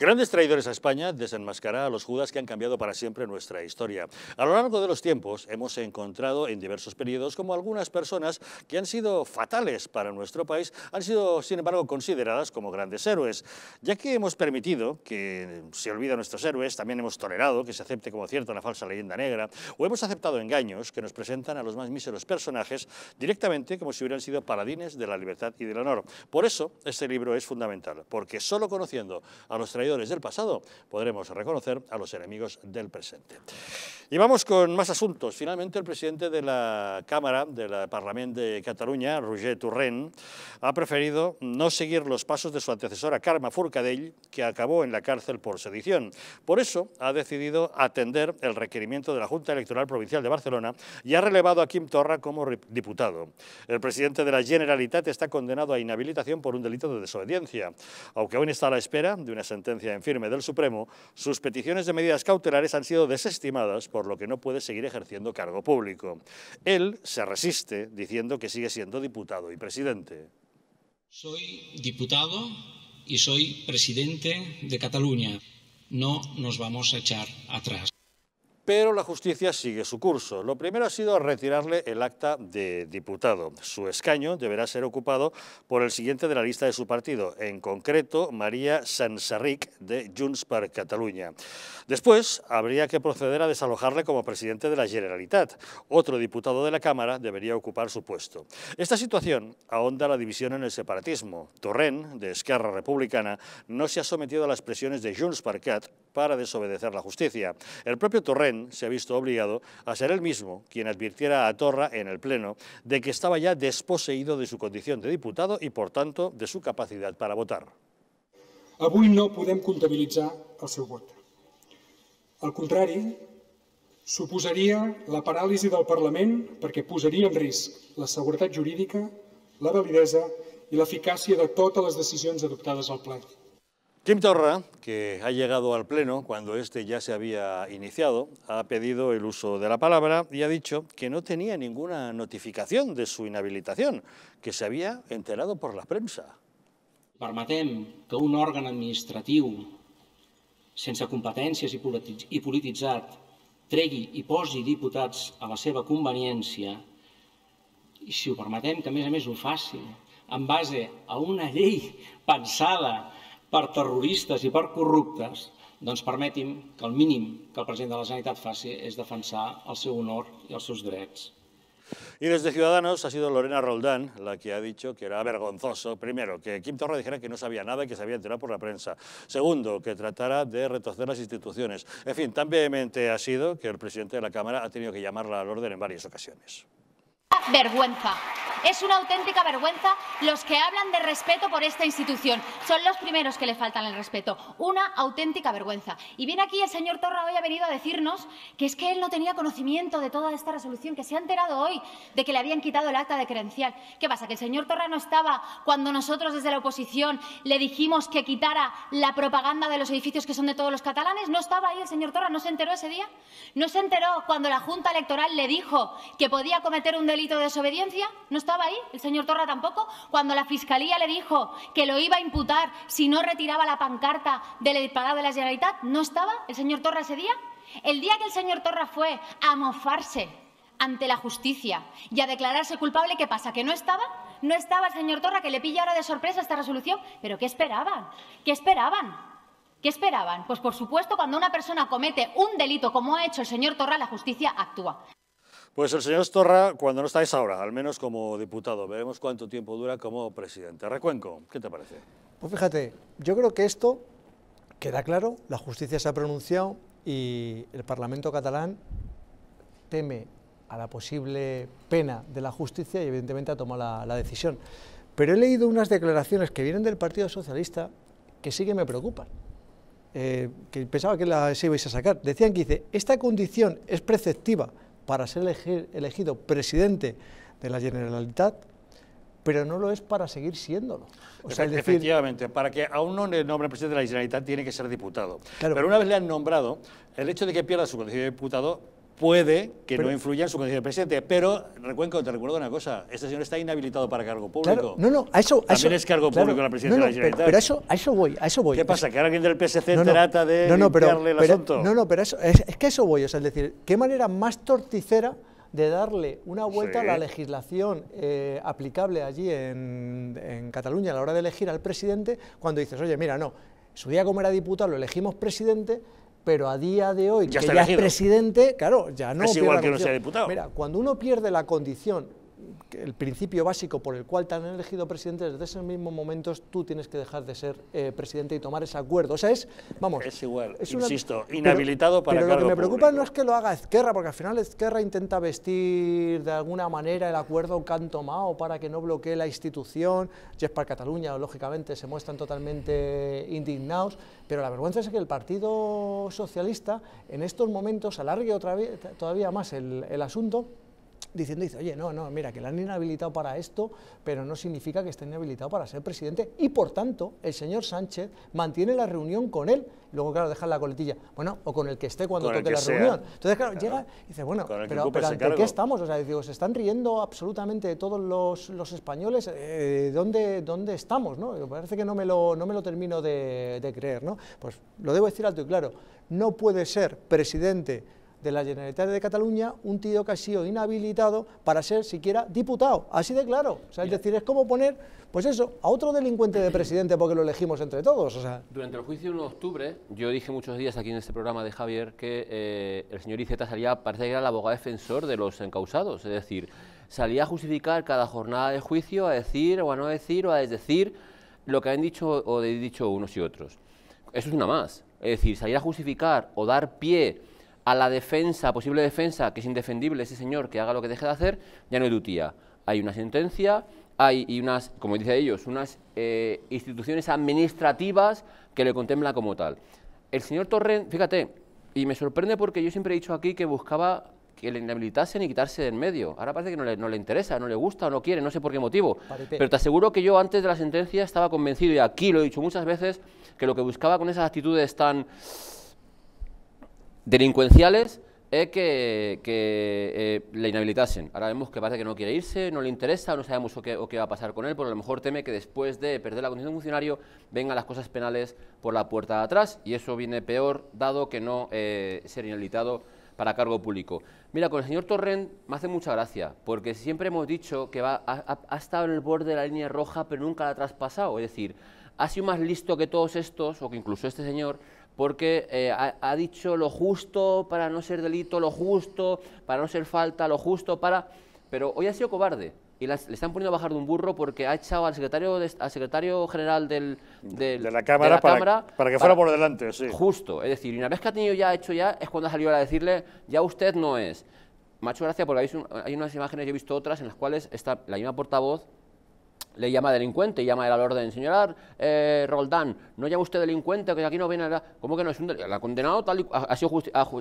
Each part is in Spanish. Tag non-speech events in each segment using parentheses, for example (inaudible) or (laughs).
Grandes traidores a España desenmascará a los judas que han cambiado para siempre nuestra historia. A lo largo de los tiempos hemos encontrado en diversos periodos como algunas personas que han sido fatales para nuestro país han sido sin embargo consideradas como grandes héroes. Ya que hemos permitido que se olvida nuestros héroes, también hemos tolerado que se acepte como cierta una falsa leyenda negra o hemos aceptado engaños que nos presentan a los más míseros personajes directamente como si hubieran sido paladines de la libertad y del honor. Por eso este libro es fundamental, porque solo conociendo a los traidores del pasado, podremos reconocer a los enemigos del presente. Y vamos con más asuntos. Finalmente, el presidente de la Cámara del Parlamento de Cataluña, Roger Turren, ha preferido no seguir los pasos de su antecesora Carme Forcadell, que acabó en la cárcel por sedición. Por eso ha decidido atender el requerimiento de la Junta Electoral Provincial de Barcelona y ha relevado a Quim Torra como diputado. El presidente de la Generalitat está condenado a inhabilitación por un delito de desobediencia, aunque aún está a la espera de una sentencia en firme del Supremo, sus peticiones de medidas cautelares han sido desestimadas, por lo que no puede seguir ejerciendo cargo público. Él se resiste, diciendo que sigue siendo diputado y presidente. Soy diputado y soy presidente de Cataluña. No nos vamos a echar atrás pero la justicia sigue su curso. Lo primero ha sido retirarle el acta de diputado. Su escaño deberá ser ocupado por el siguiente de la lista de su partido, en concreto María Sansarric de Junts per Catalunya. Después habría que proceder a desalojarle como presidente de la Generalitat. Otro diputado de la Cámara debería ocupar su puesto. Esta situación ahonda la división en el separatismo. Torrent, de Esquerra Republicana, no se ha sometido a las presiones de Junts per Cat para desobedecer la justicia. El propio Torrent se ha visto obligado a ser el mismo quien advirtiera a Torra en el Pleno de que estaba ya desposeído de su condición de diputado i, por tanto, de su capacidad para votar. Avui no podem comptabilitzar el seu vot. Al contrari, suposaria la paràlisi del Parlament perquè posaria en risc la seguretat jurídica, la validesa i l'eficàcia de totes les decisions adoptades al Pleno. Kim Torra, que ha llegado al Pleno cuando este ya se había iniciado, ha pedido el uso de la palabra y ha dicho que no tenía ninguna notificación de su inhabilitación, que se había enterado por la premsa. Permetem que un òrgan administratiu sense competències i polititzat tregui i posi diputats a la seva conveniència i si ho permetem que a més a més ho faci en base a una llei pensada per terroristes i corruptas, corruptes, doncs permeti'm que el mínim que el presidente de la Generalitat faci es defensar el seu honor y els seus drets. Y desde Ciudadanos ha sido Lorena Roldán la que ha dicho que era vergonzoso, primero, que Kim Torra dijera que no sabía nada y que se había enterado por la prensa. Segundo, que tratara de retorcer las instituciones. En fin, tan vehemente ha sido que el presidente de la Cámara ha tenido que llamarla al orden en varias ocasiones vergüenza. Es una auténtica vergüenza los que hablan de respeto por esta institución. Son los primeros que le faltan el respeto. Una auténtica vergüenza. Y viene aquí el señor Torra hoy ha venido a decirnos que es que él no tenía conocimiento de toda esta resolución, que se ha enterado hoy de que le habían quitado el acta de credencial. ¿Qué pasa? ¿Que el señor Torra no estaba cuando nosotros desde la oposición le dijimos que quitara la propaganda de los edificios que son de todos los catalanes? ¿No estaba ahí el señor Torra? ¿No se enteró ese día? ¿No se enteró cuando la Junta Electoral le dijo que podía cometer un delito? delito de desobediencia? ¿No estaba ahí el señor Torra tampoco? Cuando la Fiscalía le dijo que lo iba a imputar si no retiraba la pancarta del pagado de la Generalitat, ¿no estaba el señor Torra ese día? El día que el señor Torra fue a mofarse ante la justicia y a declararse culpable, ¿qué pasa? ¿Que no estaba? No estaba el señor Torra, que le pilla ahora de sorpresa esta resolución. ¿Pero qué esperaban? ¿Qué esperaban? ¿Qué esperaban? Pues por supuesto, cuando una persona comete un delito como ha hecho el señor Torra, la justicia actúa. Pues el señor Estorra, cuando no estáis ahora, al menos como diputado, veremos cuánto tiempo dura como presidente. Recuenco, ¿qué te parece? Pues fíjate, yo creo que esto queda claro, la justicia se ha pronunciado y el Parlamento catalán teme a la posible pena de la justicia y evidentemente ha tomado la, decisión. Pero he leído unas declaraciones que vienen del Partido Socialista que sí que me preocupan. Eh, que pensaba que las ibais a sacar. Decían que dice, esta condición es preceptiva para ser elegido presidente de la Generalitat, pero no lo es para seguir siéndolo. O sea, Efectivamente, para que a uno le nombre presidente de la Generalitat tiene que ser diputado. Pero una vez le han nombrado, el hecho de que pierda su condición de diputado puede que no influya en su condición de presidente. Pero recuerdo, te recuerdo una cosa, este señor está inhabilitado para cargo público. no, no, a eso... También es cargo público la presidencia de la Generalitat. Pero, a eso, a eso voy, a eso voy. ¿Qué pasa? ¿Que alguien del PSC no, trata de no, no, pero, el asunto? No, no, pero es, que que eso voy, es decir, qué manera más torticera de darle una vuelta a la legislación eh, aplicable allí en, en Cataluña a la hora de elegir al presidente, cuando dices, oye, mira, no, su día como era diputado lo elegimos presidente, pero a día de hoy, que ya es presidente, claro, ya no. Es igual que no sea diputado. Mira, cuando uno pierde la condición el principio básico por el cual te han elegido presidente, desde ese mismo momento tú tienes que dejar de ser eh, presidente y tomar ese acuerdo. O sea, es, vamos... Es igual, insisto, inhabilitado para lo que me preocupa no es que lo haga Esquerra, porque al final Esquerra intenta vestir de alguna manera el acuerdo que han tomado para que no bloquee la institución. Yes para Cataluña, lógicamente, se muestran totalmente indignados, pero la vergüenza es que el Partido Socialista en estos momentos alargue otra vez, todavía más el asunto diciendo, dice, oye, no, no, mira, que la han inhabilitado para esto, pero no significa que esté inhabilitado para ser presidente. Y por tanto, el señor Sánchez mantiene la reunión con él. Luego, claro, deja la coletilla. Bueno, o con el que esté cuando toque la reunión. Entonces, claro, llega y dice, bueno, pero, qué estamos? O sea, digo, se están riendo absolutamente de todos los, españoles. Eh, ¿dónde, estamos? ¿no? Parece que no me lo, no me lo termino de, de creer. ¿no? Pues lo debo decir alto y claro, no puede ser presidente de la Generalitat de Cataluña un tío que ha sido inhabilitado para ser siquiera diputado, así de claro. es decir, es como poner, pues eso, a otro delincuente de presidente porque lo elegimos entre todos. O sea. Durante el juicio 1 de octubre, yo dije muchos días aquí en este programa de Javier que eh, el señor Iceta salía, parece que era el abogado defensor de los encausados, es decir, salía a justificar cada jornada de juicio, a decir o a no decir o a desdecir lo que han dicho o de dicho unos y otros. Eso es una más. Es decir, salir a justificar o dar pie a la defensa, posible defensa, que es indefendible ese señor que haga lo que deje de hacer, ya no hay tutía. Hay una sentencia, hay unas, como dicen ellos, unas eh, instituciones administrativas que le contemplan como tal. El señor Torrent, fíjate, y me sorprende porque yo siempre he dicho aquí que buscaba que le inhabilitasen ni quitarse en medio. Ahora parece que no le, interesa, no le gusta o no quiere, no sé por qué motivo. Pero te aseguro que yo antes de la sentencia estaba convencido, y aquí lo he dicho muchas veces, que lo que buscaba con esas actitudes tan delincuenciales es que, eh, le inhabilitasen. Ahora vemos que parece que no quiere irse, no le interesa, no sabemos qué, va a pasar con él, pero a lo mejor teme que después de perder la condición de funcionario vengan las cosas penales por la puerta de atrás y eso viene peor dado que no eh, ser inhabilitado para cargo público. Mira, con el señor Torrent me hace mucha gracia, porque siempre hemos dicho que va, ha, ha estado en el borde de la línea roja, pero nunca la ha traspasado. Es decir, ha sido más listo que todos estos, o que incluso este señor, porque eh, ha, dicho lo justo para no ser delito, lo justo para no ser falta, lo justo para... Pero hoy ha sido cobarde y le están poniendo a bajar de un burro porque ha echado al secretario, secretario general del, de la Cámara, para, que fuera por delante. Sí. Justo, es decir, y una vez que ha tenido ya hecho ya, es cuando ha salido a decirle, ya usted no es. Macho gracia porque hay, hay unas imágenes, yo he visto otras en las cuales está la misma portavoz le llama delincuente, y llama él la orden, señalar... eh, Roldán, no llama usted delincuente, que aquí no viene, la... ¿cómo que no es un delincuente? La condenado tal y... ha sido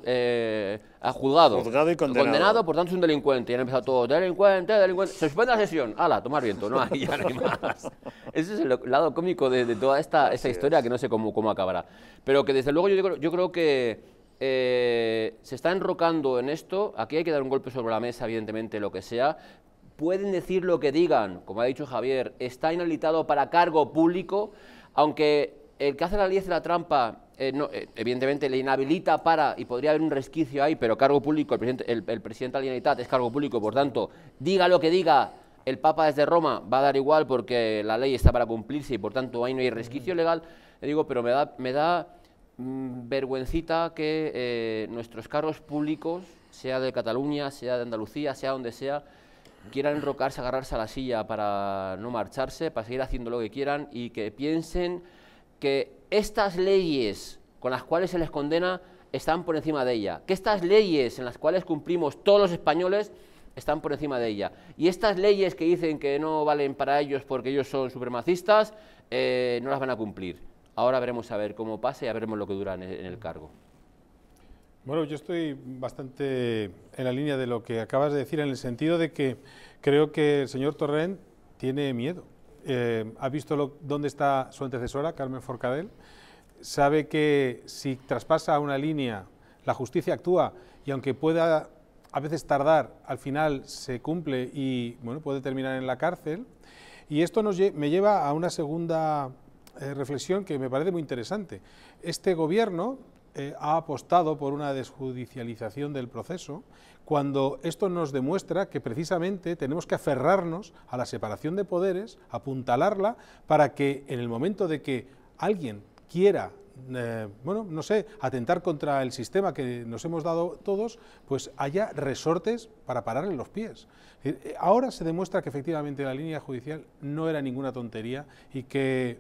eh, ha, juzgado. y condenado. por tanto es un delincuente. Y han empezado todo delincuente, delincuente, se suspende la sesión, ala, tomar viento, no hay, más. (laughs) Ese es el lado cómico de, toda esta, historia, que no sé cómo, cómo acabará. Pero que desde luego yo, creo, yo creo que... Eh, se está enrocando en esto, aquí hay que dar un golpe sobre la mesa, evidentemente, lo que sea, pueden decir lo que digan, como ha dicho Javier, está inhabilitado para cargo público, aunque el que hace la ley de la trampa, eh, eh, evidentemente le inhabilita para, y podría haber un resquicio ahí, pero cargo público, el presidente, el, presidente de la es cargo público, por tanto, diga lo que diga, el Papa desde Roma va a dar igual porque la ley está para cumplirse y por tanto ahí no hay resquicio mm. legal, le digo, pero me da, me da mm, vergüencita que eh, nuestros cargos públicos, sea de Cataluña, sea de Andalucía, sea donde sea, quieran enrocarse, agarrarse a la silla para no marcharse, para seguir haciendo lo que quieran y que piensen que estas leyes con las cuales se les condena están por encima de ella, que estas leyes en las cuales cumplimos todos los españoles están por encima de ella. Y estas leyes que dicen que no valen para ellos porque ellos son supremacistas, eh, no las van a cumplir. Ahora veremos a ver cómo pasa y a veremos lo que duran en el cargo. Bueno, yo estoy bastante en la línea de lo que acabas de decir, en el sentido de que creo que el señor Torrent tiene miedo. Eh, ha visto lo, dónde está su antecesora, Carmen Forcadell, sabe que si traspasa una línea, la justicia actúa y aunque pueda a veces tardar, al final se cumple y bueno, puede terminar en la cárcel. Y esto nos me lleva a una segunda eh, reflexión que me parece muy interesante. Este gobierno eh, ha apostado por una desjudicialización del proceso, cuando esto nos demuestra que precisamente tenemos que aferrarnos a la separación de poderes, apuntalarla, para que en el momento de que alguien quiera eh, bueno, no sé, atentar contra el sistema que nos hemos dado todos, pues haya resortes para pararle los pies. Eh, ahora se demuestra que efectivamente la línea judicial no era ninguna tontería y que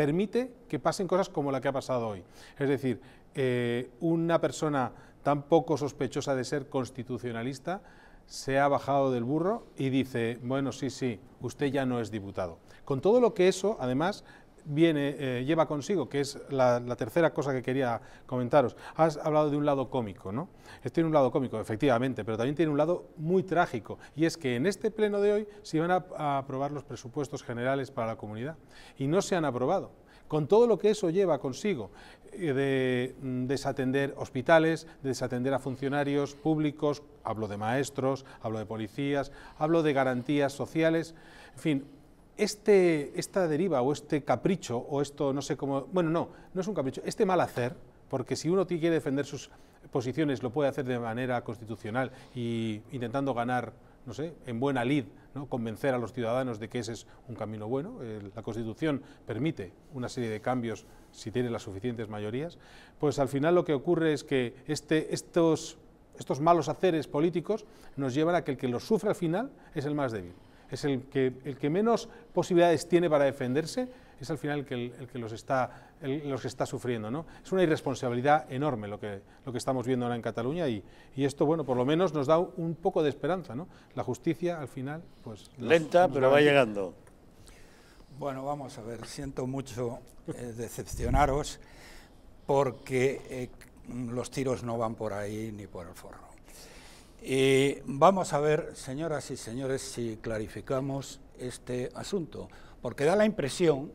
permite que pasen cosas como la que ha pasado hoy. Es decir, eh, una persona tan poco sospechosa de ser constitucionalista se ha bajado del burro y dice, bueno, sí, sí, usted ya no es diputado. Con todo lo que eso, además, viene, eh, lleva consigo, que es la, tercera cosa que quería comentaros. Has hablado de un lado cómico, ¿no? Este tiene un lado cómico, efectivamente, pero también tiene un lado muy trágico, y es que en este pleno de hoy se iban a, aprobar los presupuestos generales para la comunidad, y no se han aprobado con todo lo que eso lleva consigo, eh, de mm, desatender hospitales, desatender a funcionarios públicos, hablo de maestros, hablo de policías, hablo de garantías sociales, en fin, este, esta deriva o este capricho o esto, no sé cómo, bueno, no, no es un capricho, este mal hacer, porque si uno quiere defender sus posiciones lo puede hacer de manera constitucional e intentando ganar, no sé, en buena lid, ¿no? convencer a los ciudadanos de que ese es un camino bueno, la Constitución permite una serie de cambios si tiene las suficientes mayorías, pues al final lo que ocurre es que este, estos, estos malos haceres políticos nos llevan a que el que los sufre al final es el más débil es el que, el que menos posibilidades tiene para defenderse, es al final el que, el, que los, está, los está sufriendo. ¿no? Es una irresponsabilidad enorme lo que, lo que estamos viendo ahora en Cataluña y, y esto, bueno, por lo menos nos da un poco de esperanza. ¿no? La justicia al final, pues... Lenta, pero va llegando. Bueno, vamos a ver, siento mucho eh, decepcionaros porque eh, los tiros no van por ahí ni por el forro. Eh, vamos a ver, señoras y señores, si clarificamos este asunto, porque da la impresión,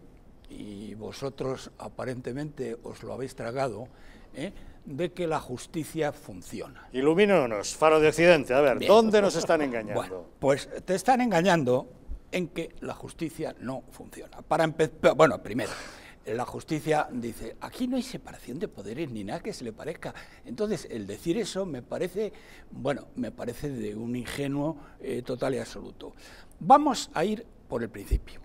y vosotros aparentemente os lo habéis tragado, ¿eh? de que la justicia funciona. Ilumínonos, faro de occidente, a ver, ¿dónde nos están engañando? pues te están engañando en que la justicia no funciona. Para bueno, primero, la justicia dice, aquí no hay separación de poderes ni nada que se le parezca. Entonces, el decir eso me parece, bueno, me parece de un ingenuo eh, total y absoluto. Vamos a ir por el principio.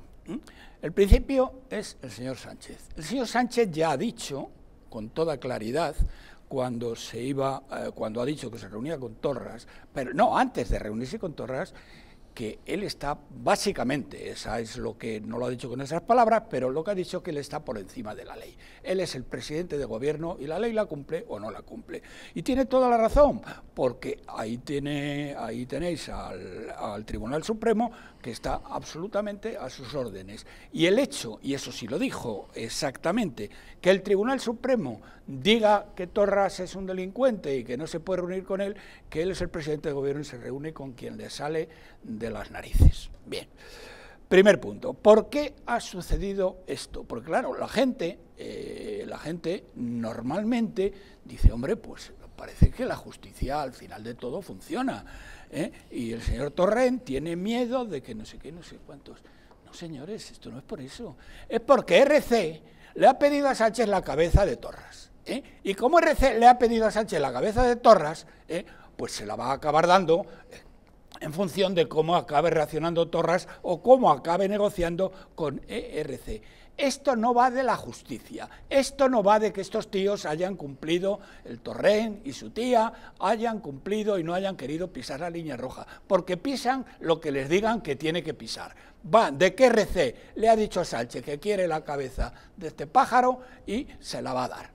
El principio es el señor Sánchez. El señor Sánchez ya ha dicho, con toda claridad, cuando se iba, eh, cuando ha dicho que se reunía con Torras, pero no, antes de reunirse con Torras, que él está básicamente, esa es lo que no lo ha dicho con esas palabras, pero lo que ha dicho es que él está por encima de la ley. Él es el presidente de gobierno y la ley la cumple o no la cumple. Y tiene toda la razón, porque ahí tiene ahí tenéis al, al Tribunal Supremo que está absolutamente a sus órdenes. Y el hecho, y eso sí lo dijo exactamente, que el Tribunal Supremo diga que Torras es un delincuente y que no se puede reunir con él, que él es el presidente del gobierno y se reúne con quien le sale de las narices. Bien. Primer punto, ¿por qué ha sucedido esto? Porque claro, la gente, eh, la gente normalmente dice, hombre, pues parece que la justicia al final de todo funciona. ¿eh? Y el señor Torrent tiene miedo de que no sé qué, no sé cuántos. No, señores, esto no es por eso. Es porque RC le ha pedido a Sánchez la cabeza de Torras. ¿eh? Y como RC le ha pedido a Sánchez la cabeza de Torras, ¿eh? pues se la va a acabar dando en función de cómo acabe reaccionando Torras o cómo acabe negociando con ERC. Esto no va de la justicia, esto no va de que estos tíos hayan cumplido, el torrén y su tía hayan cumplido y no hayan querido pisar la línea roja, porque pisan lo que les digan que tiene que pisar. Van, ¿de qué recé? Le ha dicho a Sánchez que quiere la cabeza de este pájaro y se la va a dar.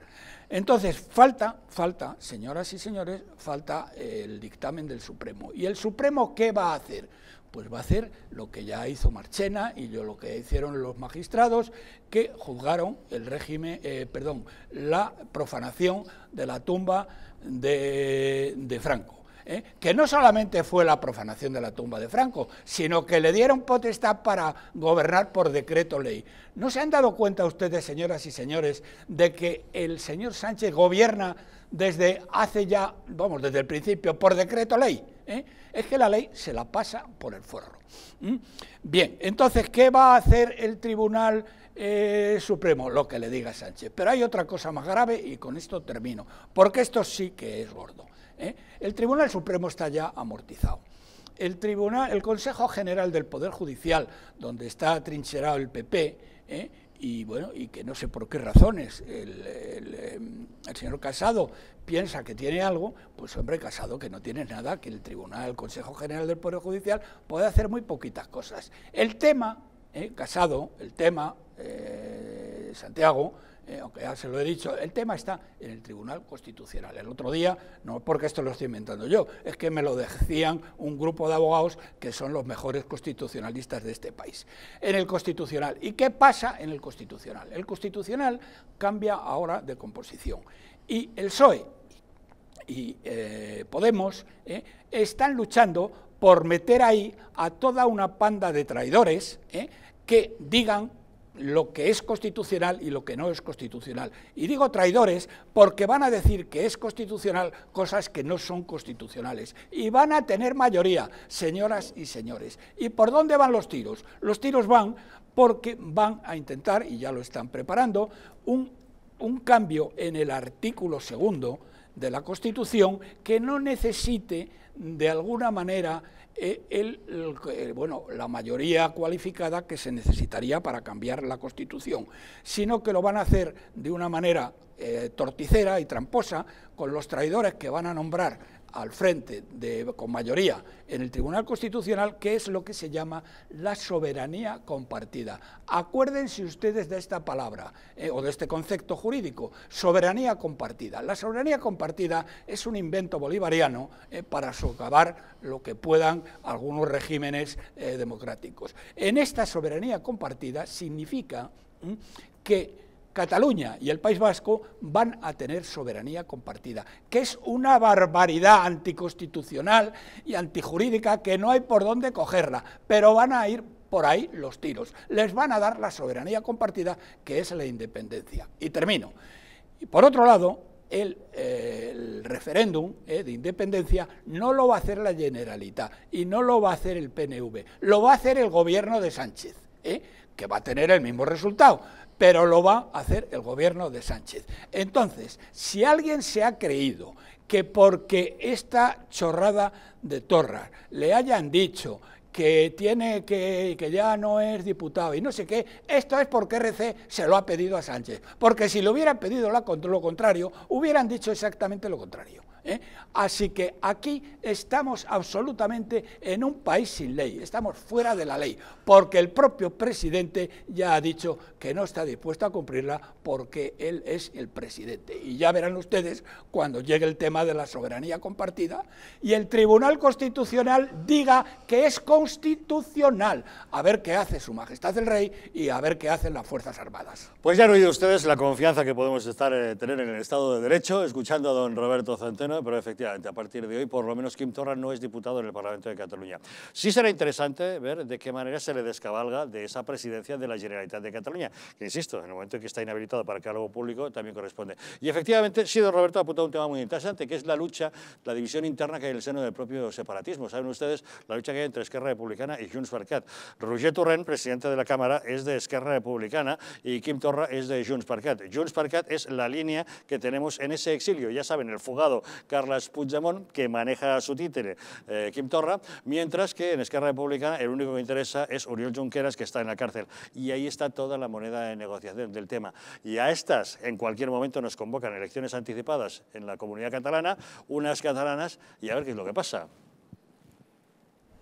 Entonces, falta, falta, señoras y señores, falta el dictamen del Supremo. ¿Y el Supremo qué va a hacer? pues va a hacer lo que ya hizo Marchena y lo que hicieron los magistrados que juzgaron el régimen, eh, perdón, la profanación de la tumba de, Franco. ¿eh? que no solamente fue la profanación de la tumba de Franco, sino que le dieron potestad para gobernar por decreto ley. ¿No se han dado cuenta ustedes, señoras y señores, de que el señor Sánchez gobierna desde hace ya, vamos, desde el principio, por decreto ley? ¿eh? es que la ley se la pasa por el forro. Bien, entonces, ¿qué va a hacer el Tribunal eh, Supremo? Lo que le diga Sánchez. Pero hay otra cosa más grave y con esto termino, porque esto sí que es gordo. ¿eh? El Tribunal Supremo está ya amortizado. El, tribunal, el Consejo General del Poder Judicial, donde está atrincherado el PP, y bueno, y que no sé por qué razones em, el, señor Casado piensa que tiene algo, pues hombre, Casado que no tiene nada, que el Tribunal, el Consejo General del Poder Judicial puede hacer muy poquitas cosas. El tema, eh, Casado, el tema, eh, Santiago, eh, aunque ya se lo he dicho, el tema está en el Tribunal Constitucional. El otro día, no porque esto lo estoy inventando yo, es que me lo decían un grupo de abogados que son los mejores constitucionalistas de este país. En el Constitucional. ¿Y qué pasa en el Constitucional? El Constitucional cambia ahora de composición. Y el PSOE y eh, Podemos eh, están luchando por meter ahí a toda una panda de traidores que digan lo que es constitucional y lo que no es constitucional. Y digo traidores porque van a decir que es constitucional cosas que no son constitucionales. Y van a tener mayoría, señoras y señores. ¿Y por dónde van los tiros? Los tiros van porque van a intentar, y ya lo están preparando, un, un cambio en el artículo segundo de la Constitución que no necesite de alguna manera e, el, bueno, la mayoría cualificada que se necesitaría para cambiar la Constitución, sino que lo van a hacer de una manera eh, torticera y tramposa con los traidores que van a nombrar al frente, con mayoría, en el Tribunal Constitucional, que es lo que se llama la soberanía compartida. Acuérdense ustedes de esta palabra eh, o de este concepto jurídico, soberanía compartida. La soberanía compartida es un invento bolivariano eh, para socavar lo que puedan algunos regímenes eh, democráticos. En esta soberanía compartida significa mm, que Cataluña y el País Vasco van a tener soberanía compartida, que es una barbaridad anticonstitucional y antijurídica que no hay por dónde cogerla, pero van a ir por ahí los tiros. Les van a dar la soberanía compartida, que es la independencia. Y termino. Y por otro lado, el, eh, referéndum eh, de independencia no lo va a hacer la Generalitat y no lo va a hacer el PNV, lo va a hacer el gobierno de Sánchez, eh, que va a tener el mismo resultado pero lo va a hacer el gobierno de Sánchez. Entonces, si alguien se ha creído que porque esta chorrada de Torra le hayan dicho que tiene que, que ya no es diputado y no sé qué, esto es porque RC se lo ha pedido a Sánchez, porque si le hubieran pedido lo contrario, hubieran dicho exactamente lo contrario. ¿eh? Así que aquí estamos absolutamente en un país sin ley, estamos fuera de la ley, porque el propio presidente ya ha dicho que no está dispuesto a cumplirla porque él es el presidente. Y ya verán ustedes cuando llegue el tema de la soberanía compartida y el Tribunal Constitucional diga que es constitucional. A ver qué hace su Majestad el Rey y a ver qué hacen las Fuerzas Armadas. Pues ya han oído ustedes la confianza que podemos estar, eh, tener en el Estado de Derecho, escuchando a don Roberto Centeno pero efectivamente, a partir de hoy, por lo menos Quim Torra no es diputado en el Parlamento de Cataluña. Sí será interesante ver de qué manera se le descabalga de esa presidencia de la Generalitat de Cataluña, que insisto, en el momento en que está inhabilitado para cargo público también corresponde. Y efectivamente, Sido Roberto ha apuntado un tema muy interesante, que es la lucha, la división interna que hay en el seno del propio separatismo. Saben ustedes la lucha que hay entre Esquerra Republicana y Junts per Cat. Roger Torrent, presidente de la Cámara, es de Esquerra Republicana y Quim Torra es de Junts per Cat. Junts per es la línea que tenemos en ese exilio, ya saben, el fugado Carles Puigdemont, que maneja su títere, Kim eh, Torra, mientras que en Esquerra Republicana el único que interesa es Oriol Junqueras, que está en la cárcel. Y ahí está toda la moneda de negociación del tema. Y a estas, en cualquier momento, nos convocan elecciones anticipadas en la comunidad catalana, unas catalanas, y a ver qué es lo que pasa.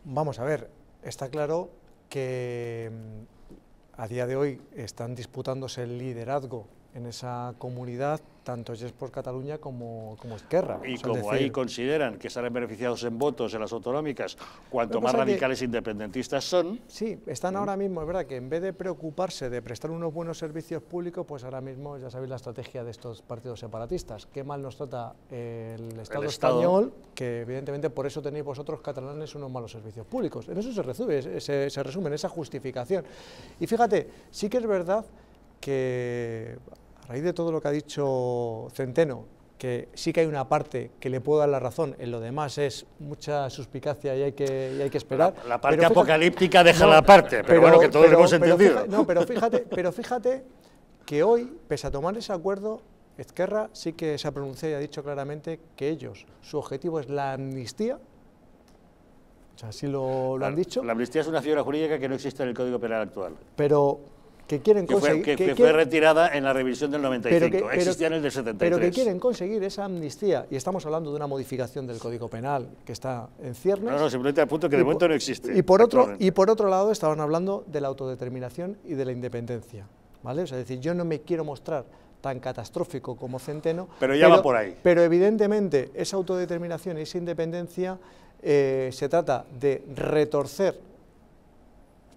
Vamos a ver, está claro que mm, a día de hoy están disputándose el liderazgo en esa comunidad, tanto es por Cataluña como, como Esquerra. Y como ahí consideran que estarán beneficiados en votos en las autonómicas, cuanto más radicales e independentistas son... Sí, están ¿Mm? ahora mismo, es verdad, que en vez de preocuparse de prestar unos buenos servicios públicos, pues ahora mismo ya sabéis la estrategia de estos partidos separatistas. Qué mal nos trata el Estado, español, que evidentemente por eso tenéis vosotros catalanes unos malos servicios públicos. En eso se resume, se resume en esa justificación. Y fíjate, sí que es verdad que a raíz de todo lo que ha dicho Centeno, que sí que hay una parte que le puedo dar la razón, en lo demás es mucha suspicacia y hay que, hay que esperar. La, parte apocalíptica deja la parte, pero, bueno, que todos hemos entendido. no, pero fíjate, pero fíjate que hoy, pese a tomar ese acuerdo, Esquerra sí que se ha pronunciado y ha dicho claramente que ellos, su objetivo es la amnistía, o sea, así lo, han dicho. La amnistía es una figura jurídica que no existe en el Código Penal actual. Pero que quieren Fue, retirada en la revisión del 95, pero en el del 73. Pero que quieren conseguir esa amnistía, y estamos hablando de una modificación del Código Penal que está en ciernes... No, no, simplemente punto que de momento no existe. Y por, otro, y por otro lado estaban hablando de la autodeterminación y de la independencia, ¿vale? O sea, es decir, yo no me quiero mostrar tan catastrófico como Centeno... Pero ya va por ahí. Pero evidentemente esa autodeterminación y esa independencia eh, se trata de retorcer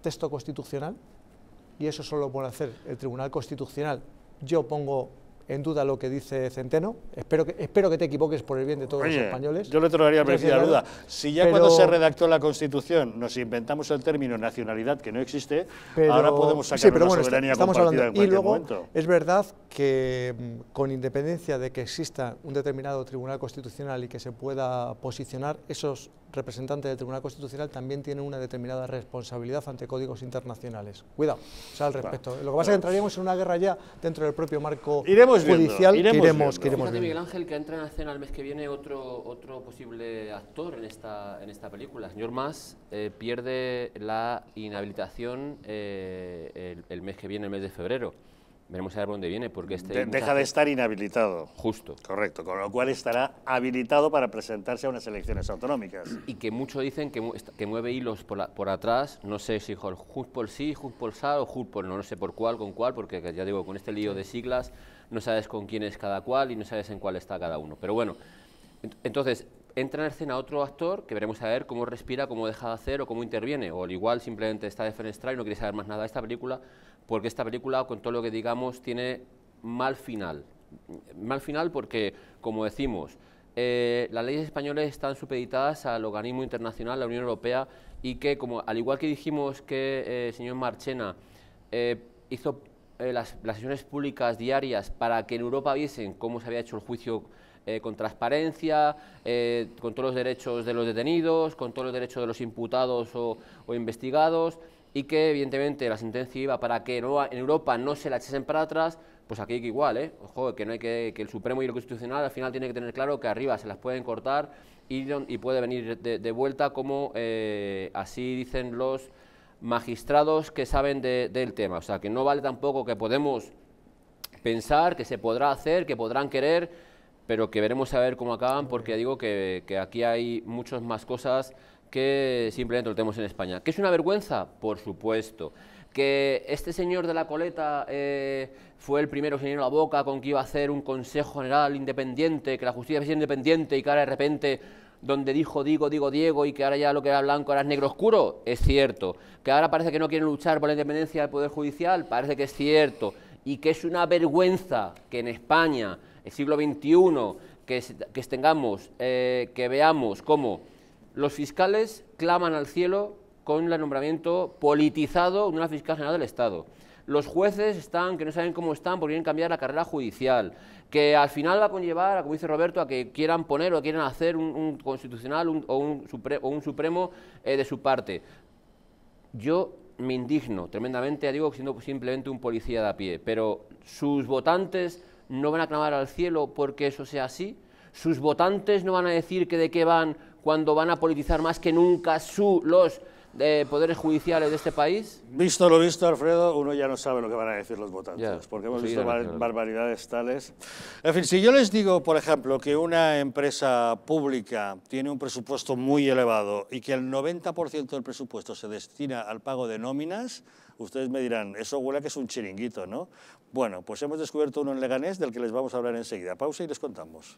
texto constitucional, y eso solo puede hacer el Tribunal Constitucional. Yo pongo en duda lo que dice Centeno. Espero que, espero que te equivoques por el bien de todos los españoles. Yo le traería la duda. Si ya cuando se redactó la Constitución nos inventamos el término nacionalidad que no existe, ahora podemos sacar sí, soberanía compartida en cualquier momento. Es verdad que mm, con independencia de que exista un determinado tribunal constitucional y que se pueda posicionar, esos representante del Tribunal Constitucional también tiene una determinada responsabilidad ante códigos internacionales. Cuidado, o sea, al respecto. Lo que pasa es que entraríamos en una guerra ya dentro del propio marco judicial iremos, que iremos, Miguel Ángel, que entra en escena el mes que viene otro, otro posible actor en esta, en esta película. señor Mas eh, pierde la inhabilitación eh, el, el mes que viene, el mes de febrero. Veremos a ver dónde viene, porque este... deja de estar inhabilitado. Justo. Correcto, con lo cual estará habilitado para presentarse a unas elecciones autonómicas. Y que muchos dicen que, que mueve hilos por, atrás, no sé si just por sí, just por sa o just por no, no sé por cuál, con cuál, porque ya digo, con este lío de siglas no sabes con quién es cada cual y no sabes en cuál está cada uno. Pero bueno, entonces entra en escena otro actor que veremos a ver cómo respira, cómo deja de hacer o cómo interviene, o al igual simplemente está de fenestral y no quiere saber más nada de esta película porque esta película, con todo lo que digamos, tiene mal final. Mal final porque, como decimos, eh, las leyes españolas están supeditadas al organismo internacional, la Unión Europea, y que, como al igual que dijimos que eh, el señor Marchena eh, hizo las, sesiones públicas diarias para que en Europa viesen cómo se había hecho el juicio con transparencia, con todos los derechos de los detenidos, con todos los derechos de los imputados o investigados y que evidentemente la sentencia iba para que en Europa no se la echasen para atrás, pues aquí igual, ¿eh? Ojo, que no hay que, que el Supremo y el Constitucional al final tiene que tener claro que arriba se las pueden cortar y, y puede venir de, vuelta como eh, así dicen los magistrados que saben del tema. O sea, que no vale tampoco que podemos pensar, que se podrá hacer, que podrán querer, pero que veremos a ver cómo acaban, porque digo que, que aquí hay muchas más cosas que simplemente lo tenemos en España. ¿Que es una vergüenza? Por supuesto. ¿Que este señor de la coleta eh, fue el primero que se la boca con que iba a hacer un Consejo General independiente, que la justicia iba independiente y que ahora de repente donde dijo digo, digo Diego y que ahora ya lo que era blanco ahora es negro oscuro? Es cierto. ¿Que ahora parece que no quieren luchar por la independencia del Poder Judicial? Parece que es cierto. Y que es una vergüenza que en España, el siglo XXI, que, tengamos, eh, que veamos cómo los fiscales claman al cielo con el nombramiento politizado de una fiscal general del Estado. Los jueces están, que no saben cómo están, porque quieren cambiar la carrera judicial, que al final va a conllevar, como dice Roberto, a que quieran poner o quieran hacer un, constitucional o, un supremo eh, de su parte. Yo me indigno tremendamente, ya digo, siendo simplemente un policía de a pie, pero sus votantes no van a clamar al cielo porque eso sea así, sus votantes no van a decir que de qué van cuando van a politizar más que nunca los eh, poderes judiciales de este país? Visto lo visto, Alfredo, uno ya no sabe lo que van a decir los votantes, porque hemos visto barbaridades tales. En fin, si yo les digo, por ejemplo, que una empresa pública tiene un presupuesto muy elevado y que el 90% del presupuesto se destina al pago de nóminas, ustedes me dirán, eso huele que es un chiringuito, ¿no? Bueno, pues hemos descubierto uno en Leganés del que les vamos a hablar enseguida. Pausa y les contamos.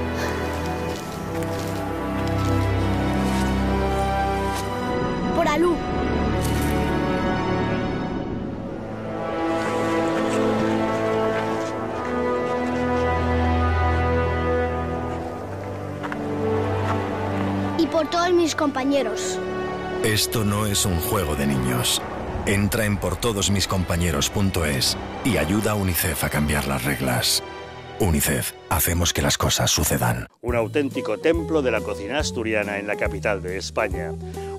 Y por todos mis compañeros. Esto no es un juego de niños. Entra en portodosmiscompañeros.es y ayuda a UNICEF a cambiar las reglas. UNICEF, hacemos que las cosas sucedan. Un auténtico templo de la cocina asturiana en la capital de España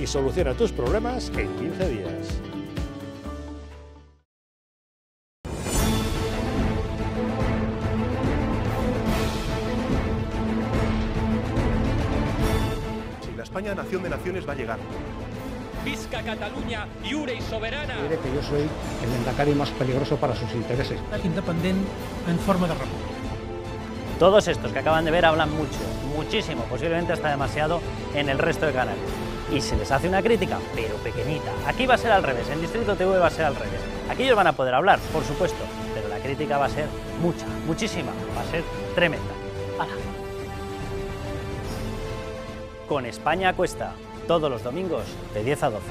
y soluciona tus problemas en 15 días. Si la España nación de naciones va a llegar. Visca Cataluña, lliure y soberana. Mire que yo soy el endacari más peligroso para sus intereses. Independent en forma de república. Todos estos que acaban de ver hablan mucho, muchísimo, posiblemente hasta demasiado en el resto de canales y se les hace una crítica, pero pequeñita. Aquí va a ser al revés, en Distrito TV va a ser al revés. Aquí ellos van a poder hablar, por supuesto, pero la crítica va a ser mucha, muchísima, va a ser tremenda. Con España cuesta, todos los domingos de 10 a 12.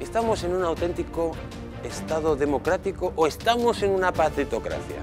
¿Estamos en un auténtico Estado democrático o estamos en una patritocracia?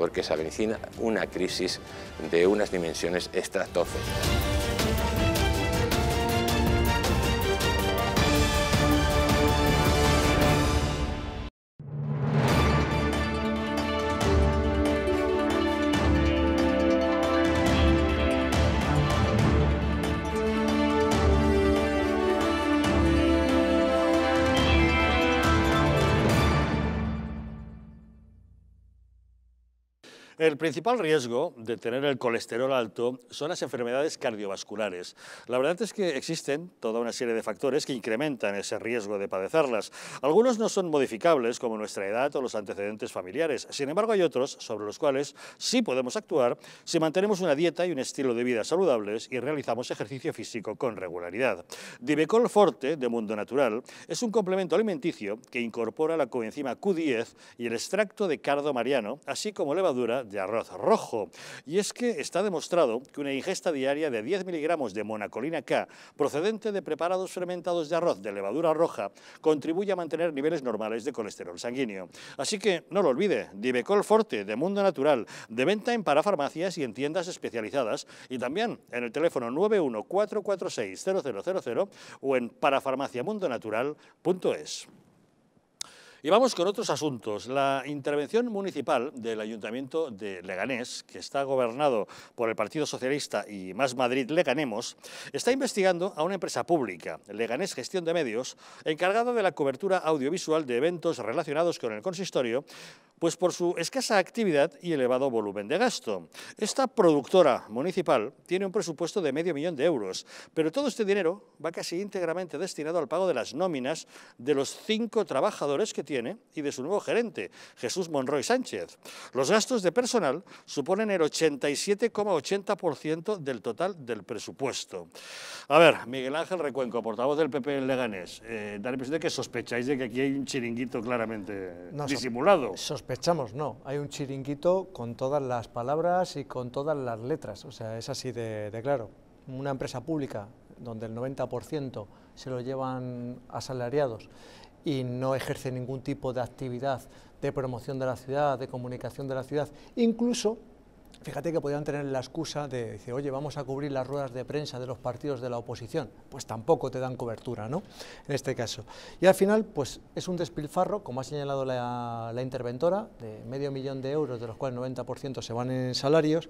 porque se avecina una crisis de unas dimensiones estratosféricas. El principal riesgo de tener el colesterol alto son las enfermedades cardiovasculares. La verdad es que existen toda una serie de factores que incrementan ese riesgo de padecerlas. Algunos no son modificables, como nuestra edad o los antecedentes familiares. Sin embargo, hay otros sobre los cuales sí podemos actuar si mantenemos una dieta y un estilo de vida saludables y realizamos ejercicio físico con regularidad. Divecol Forte, de Mundo Natural, es un complemento alimenticio que incorpora la coenzima Q10 y el extracto de cardo mariano, así como levadura de arroz rojo. Y es que está demostrado que una ingesta diaria de 10 miligramos de monacolina K, procedente de preparados fermentados de arroz de levadura roja, contribuye a mantener niveles normales de colesterol sanguíneo. Así que no lo olvide, Divecol Forte de Mundo Natural, de venta en parafarmacias y en tiendas especializadas y también en el teléfono 914460000 o en parafarmaciamundonatural.es. Y vamos con otros asuntos. La intervención municipal del Ayuntamiento de Leganés, que está gobernado por el Partido Socialista y Más Madrid Leganemos, está investigando a una empresa pública, Leganés Gestión de Medios, encargada de la cobertura audiovisual de eventos relacionados con el consistorio, pues por su escasa actividad y elevado volumen de gasto. Esta productora municipal tiene un presupuesto de medio millón de euros, pero todo este dinero va casi íntegramente destinado al pago de las nóminas de los cinco trabajadores que tiene y de su nuevo gerente, Jesús Monroy Sánchez. Los gastos de personal suponen el 87,80% del total del presupuesto. A ver, Miguel Ángel Recuenco, portavoz del PP en Leganés, eh, da la impresión de que sospecháis de que aquí hay un chiringuito claramente no, disimulado. Sospechamos, no. Hay un chiringuito con todas las palabras y con todas las letras. O sea, es así de, de claro. Una empresa pública donde el 90% se lo llevan asalariados y no ejerce ningún tipo de actividad de promoción de la ciudad, de comunicación de la ciudad, incluso Fíjate que podrían tener la excusa de decir, oye, vamos a cubrir las ruedas de prensa de los partidos de la oposición. Pues tampoco te dan cobertura, ¿no? En este caso. Y al final, pues es un despilfarro, como ha señalado la, interventora, de medio millón de euros, de los cuales el 90% se van en salarios,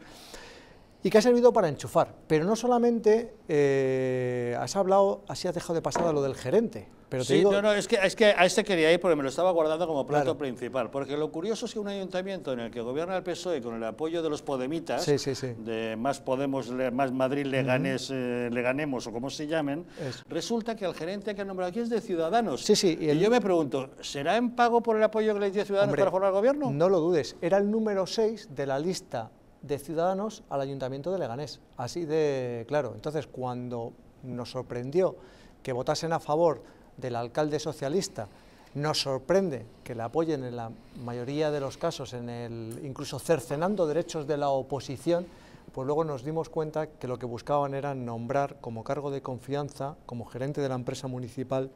y que ha servido para enchufar. Pero no solamente eh, has hablado, así has dejado de pasar lo del gerente, sí, no, no, es que, que a este quería ir porque me lo estaba guardando como plato principal. Porque lo curioso es que un ayuntamiento en el que gobierna el PSOE con el apoyo de los podemitas, de más Podemos, más Madrid le, eh, Leganemos le o como se llamen, resulta que el gerente que han nombrado aquí es de Ciudadanos. Sí, sí. Y, yo me pregunto, ¿será en pago por el apoyo que le dio Ciudadanos para formar el gobierno? No lo dudes, era el número 6 de la lista de Ciudadanos al ayuntamiento de Leganés. Así de claro. Entonces, cuando nos sorprendió que votasen a favor del alcalde socialista. Nos sorprende que la apoyen en la mayoría de los casos, en el, incluso cercenando derechos de la oposición, pues luego nos dimos cuenta que lo que buscaban era nombrar como cargo de confianza, como gerente de la empresa municipal,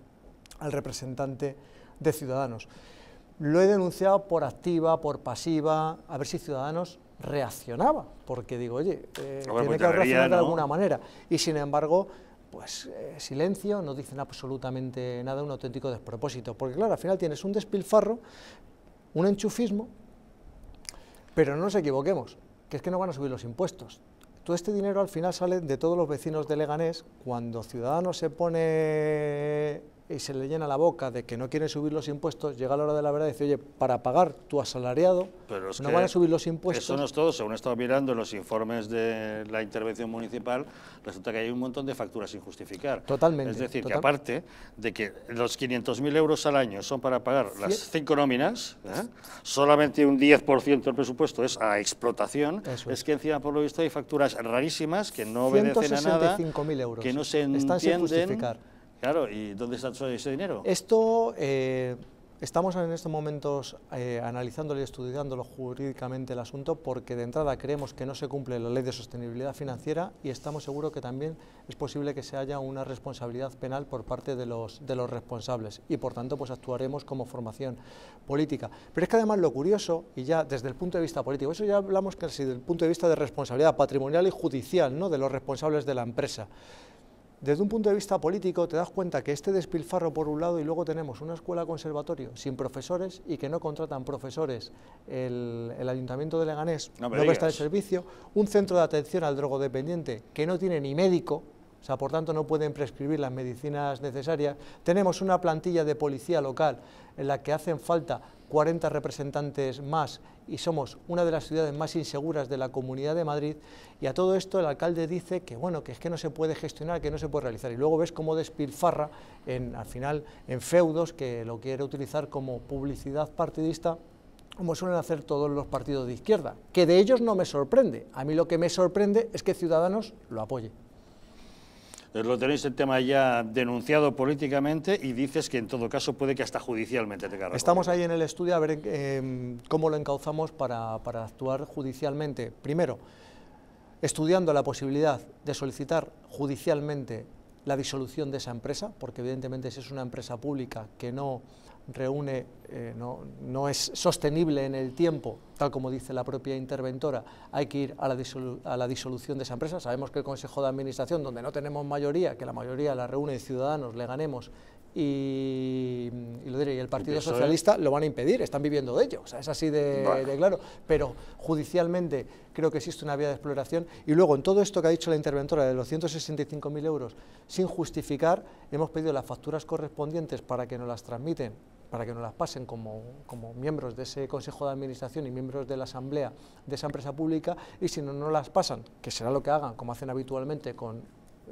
al representante de Ciudadanos. Lo he denunciado por activa, por pasiva, a ver si Ciudadanos reaccionaba, porque digo, oye, eh, pues tiene que reaccionar de alguna manera. Y sin embargo, pues eh, silencio, no dicen absolutamente nada, un auténtico despropósito, porque claro, al final tienes un despilfarro, un enchufismo, pero no nos equivoquemos, que es que no van a subir los impuestos. Todo este dinero al final sale de todos los vecinos de Leganés, cuando Ciudadanos se pone y se le llena la boca de que no quiere subir los impuestos, llega la hora de la verdad y dice, oye, para pagar tu asalariado no van a subir los impuestos. Eso no es todo, según he estado mirando los informes de la intervención municipal, resulta que hay un montón de facturas sin justificar. Totalmente. Es decir, que aparte de que los 500.000 euros al año son para pagar las cinco nóminas, ¿eh? solamente un 10% del presupuesto es a explotación, es. que encima por lo visto hay facturas rarísimas que no obedecen a nada, euros. que no se entienden. Claro, ¿y dónde está ese dinero? Esto eh, estamos en estos momentos eh, analizándolo y estudiándolo jurídicamente el asunto porque de entrada creemos que no se cumple la ley de sostenibilidad financiera y estamos seguros que también es posible que se haya una responsabilidad penal por parte de los, de los responsables y por tanto pues actuaremos como formación política. Pero es que además lo curioso, y ya desde el punto de vista político, eso ya hablamos casi desde el punto de vista de responsabilidad patrimonial y judicial, ¿no? de los responsables de la empresa desde un punto de vista político te das cuenta que este despilfarro por un lado y luego tenemos una escuela conservatorio sin profesores y que no contratan profesores el, ayuntamiento de Leganés no, no presta el servicio, un centro de atención al drogodependiente que no tiene ni médico, o sea, por tanto no pueden prescribir las medicinas necesarias, tenemos una plantilla de policía local en la que hacen falta 40 representantes más y somos una de las ciudades más inseguras de la Comunidad de Madrid y a todo esto el alcalde dice que bueno, que es que no se puede gestionar, que no se puede realizar y luego ves cómo despilfarra en, al final en feudos que lo quiere utilizar como publicidad partidista como suelen hacer todos los partidos de izquierda, que de ellos no me sorprende. A mí lo que me sorprende es que Ciudadanos lo apoye lo tenéis el tema ya denunciado políticamente y dices que en todo caso puede que hasta judicialmente te cargue. Estamos ahí en el estudio a ver em, cómo lo encauzamos para, para actuar judicialmente. Primero, estudiando la posibilidad de solicitar judicialmente la disolución de esa empresa, porque evidentemente si es una empresa pública que no reúne, eh, no, es sostenible en el tiempo, tal como dice la propia interventora, hay que ir a la, disolución de esa empresa. Sabemos que el Consejo de Administración, donde no tenemos mayoría, que la mayoría la reúne ciudadanos, le ganemos y, el Partido Socialista lo van a impedir, están viviendo de ello, es así de, de, claro. Pero judicialmente creo que existe una vía de exploración y luego en todo esto que ha dicho la interventora de los 165.000 euros sin justificar, hemos pedido las facturas correspondientes para que nos las transmiten para que no las pasen como, miembros de ese Consejo de Administración y miembros de la Asamblea de esa empresa pública y si no las pasan, que será lo que hagan, como hacen habitualmente con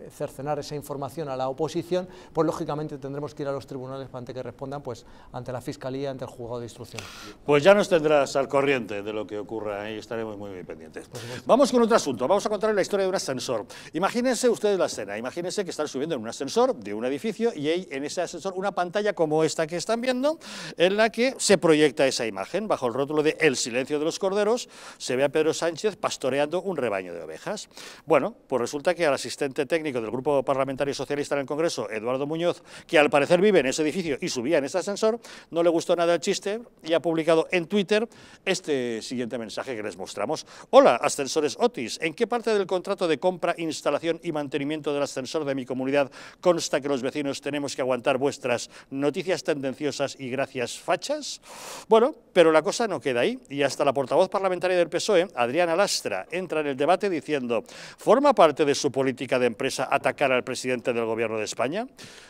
eh, cercenar esa información a la oposición, pues lógicamente tendremos que ir a los tribunales para que respondan pues ante la Fiscalía, ante el juzgado de instrucción. Pues ya nos tendrás al corriente de lo que ocurra y estaremos muy, muy pendientes. Vamos con otro asunto, vamos a contar la historia de un ascensor. Imagínense ustedes la escena, imagínense que están subiendo en un ascensor de un edificio y hay en ese ascensor una pantalla como esta que están viendo, en la que se proyecta esa imagen, bajo el rótulo de El silencio de los corderos, se ve a Pedro Sánchez pastoreando un rebaño de ovejas. Bueno, pues resulta que al asistente técnico técnico del Grupo Parlamentario Socialista en el Congreso, Eduardo Muñoz, que al parecer vive en ese edificio y subía en ese ascensor, no le gustó nada el chiste y ha publicado en Twitter este siguiente mensaje que les mostramos. Hola, ascensores Otis, ¿en qué parte del contrato de compra, instalación y mantenimiento del ascensor de mi comunidad consta que los vecinos tenemos que aguantar vuestras noticias tendenciosas y gracias fachas? Bueno, pero la cosa no queda ahí y hasta la portavoz parlamentaria del PSOE, Adriana Lastra, entra en el debate diciendo, forma parte de su política de empresa atacar al presidente del gobierno de España?